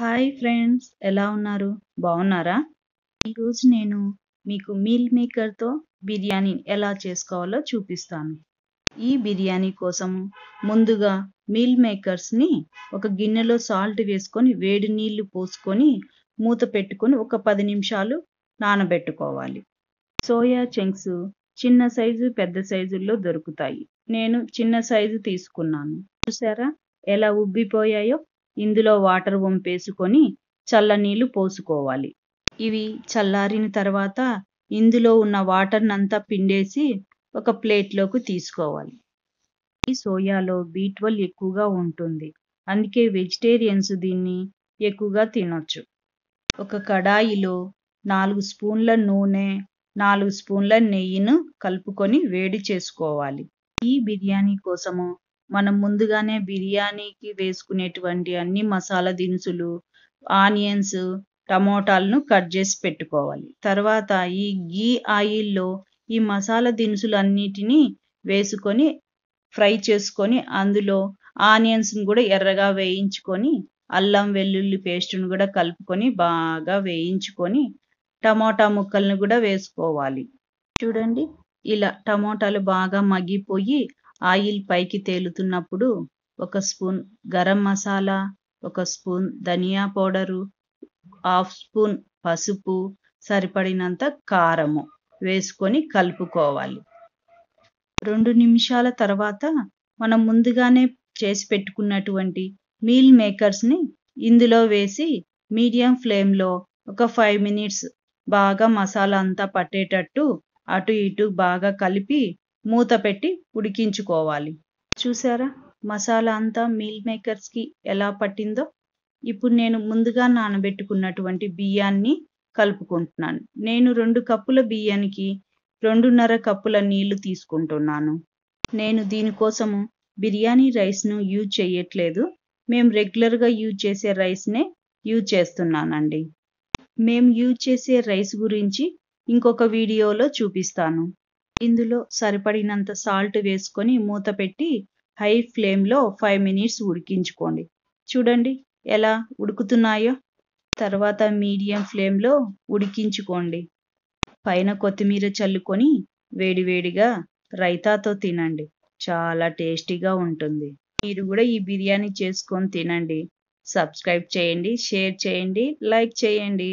hi friends ఎలా ఉన్నారు బాగున్నారా ఈరోజు నేను మీకు మీల్ మేకర్తో బిర్యానీ ఎలా చేసుకోవాలో చూపిస్తాను ఈ బిర్యానీ కోసం ముందుగా మీల్ మేకర్స్ని ఒక గిన్నెలో సాల్ట్ వేసుకొని వేడి నీళ్లు పోసుకొని మూత పెట్టుకొని ఒక పది నిమిషాలు నానబెట్టుకోవాలి సోయా చెంక్స్ చిన్న సైజు పెద్ద సైజుల్లో దొరుకుతాయి నేను చిన్న సైజు తీసుకున్నాను చూసారా ఎలా ఉబ్బిపోయాయో ఇందులో వాటర్ వంపేసుకొని చల్లనీళ్ళు పోసుకోవాలి ఇవి చల్లారిన తర్వాత ఇందులో ఉన్న వాటర్నంతా పిండేసి ఒక ప్లేట్లోకి తీసుకోవాలి ఈ సోయాలో బీట్వల్ ఎక్కువగా ఉంటుంది అందుకే వెజిటేరియన్స్ దీన్ని ఎక్కువగా తినొచ్చు ఒక కడాయిలో నాలుగు స్పూన్ల నూనె నాలుగు స్పూన్ల నెయ్యిను కలుపుకొని వేడి చేసుకోవాలి ఈ బిర్యానీ కోసము మనం ముందుగానే బిర్యానీకి వేసుకునేటువంటి అన్ని మసాలా దినుసులు ఆనియన్స్ టమోటాలను కట్ చేసి పెట్టుకోవాలి తర్వాత ఈ గీ ఆయిల్లో ఈ మసాలా దినుసులు అన్నిటినీ వేసుకొని ఫ్రై చేసుకొని అందులో ఆనియన్స్ని కూడా ఎర్రగా వేయించుకొని అల్లం వెల్లుల్లి పేస్ట్ను కూడా కలుపుకొని బాగా వేయించుకొని టమోటా ముక్కలను కూడా వేసుకోవాలి చూడండి ఇలా టమోటాలు బాగా మగ్గిపోయి ఆయిల్ పైకి తేలుతున్నప్పుడు ఒక స్పూన్ గరం మసాలా ఒక స్పూన్ ధనియా పౌడరు హాఫ్ స్పూన్ పసుపు సరిపడినంత కారము వేసుకొని కలుపుకోవాలి రెండు నిమిషాల తర్వాత మనం ముందుగానే చేసి పెట్టుకున్నటువంటి మీల్ మేకర్స్ని ఇందులో వేసి మీడియం ఫ్లేమ్లో ఒక ఫైవ్ మినిట్స్ బాగా మసాలా అంతా పట్టేటట్టు అటు ఇటు బాగా కలిపి మూత పెట్టి ఉడికించుకోవాలి చూసారా మసాలా అంతా మీల్ కి ఎలా పట్టిందో ఇప్పుడు నేను ముందుగా నానబెట్టుకున్నటువంటి బియ్యాన్ని కలుపుకుంటున్నాను నేను రెండు కప్పుల బియ్యానికి రెండున్నర కప్పుల నీళ్లు తీసుకుంటున్నాను నేను దీనికోసము బిర్యానీ రైస్ను యూజ్ చేయట్లేదు మేము రెగ్యులర్గా యూజ్ చేసే రైస్నే యూజ్ చేస్తున్నానండి మేము యూజ్ చేసే రైస్ గురించి ఇంకొక వీడియోలో చూపిస్తాను ఇందులో సరిపడినంత సాల్ట్ వేసుకొని మూత పెట్టి హై ఫ్లేమ్లో ఫైవ్ మినిట్స్ ఉడికించుకోండి చూడండి ఎలా ఉడుకుతున్నాయో తర్వాత మీడియం ఫ్లేమ్లో ఉడికించుకోండి పైన కొత్తిమీర చల్లుకొని వేడివేడిగా రైతాతో తినండి చాలా టేస్టీగా ఉంటుంది మీరు కూడా ఈ బిర్యానీ చేసుకొని తినండి సబ్స్క్రైబ్ చేయండి షేర్ చేయండి లైక్ చేయండి